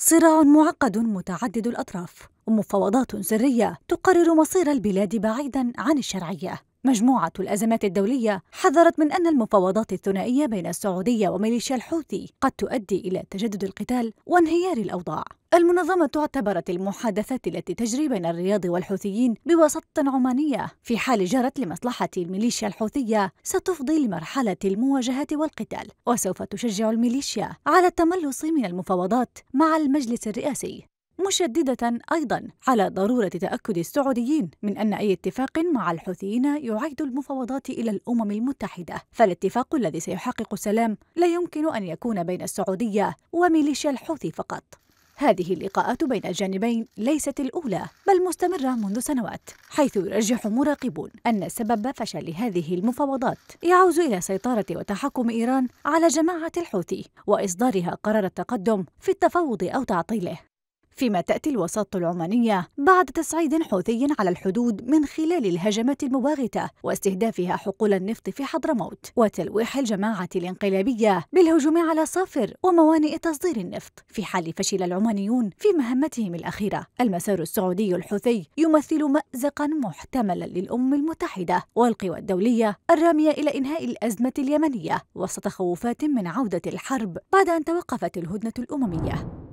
صراع معقد متعدد الاطراف ومفاوضات سريه تقرر مصير البلاد بعيدا عن الشرعيه مجموعة الأزمات الدولية حذرت من أن المفاوضات الثنائية بين السعودية وميليشيا الحوثي قد تؤدي إلى تجدد القتال وانهيار الأوضاع. المنظمة اعتبرت المحادثات التي تجري بين الرياض والحوثيين بوساطة عمانية في حال جرت لمصلحة الميليشيا الحوثية ستفضي لمرحلة المواجهات والقتال وسوف تشجع الميليشيا على التملص من المفاوضات مع المجلس الرئاسي مشددة أيضا على ضرورة تأكد السعوديين من أن أي اتفاق مع الحوثيين يعيد المفاوضات إلى الأمم المتحدة فالاتفاق الذي سيحقق السلام لا يمكن أن يكون بين السعودية وميليشيا الحوثي فقط هذه اللقاءات بين الجانبين ليست الأولى بل مستمرة منذ سنوات حيث يرجح مراقبون أن سبب فشل هذه المفاوضات يعود إلى سيطرة وتحكم إيران على جماعة الحوثي وإصدارها قرار التقدم في التفاوض أو تعطيله فيما تأتي الوساطة العمانية بعد تصعيد حوثي على الحدود من خلال الهجمات المباغتة واستهدافها حقول النفط في حضرموت وتلويح الجماعة الانقلابية بالهجوم على صافر وموانئ تصدير النفط في حال فشل العمانيون في مهمتهم الأخيرة المسار السعودي الحوثي يمثل مأزقا محتملا للأمم المتحدة والقوى الدولية الرامية إلى إنهاء الأزمة اليمنية وسط تخوفات من عودة الحرب بعد أن توقفت الهدنة الأممية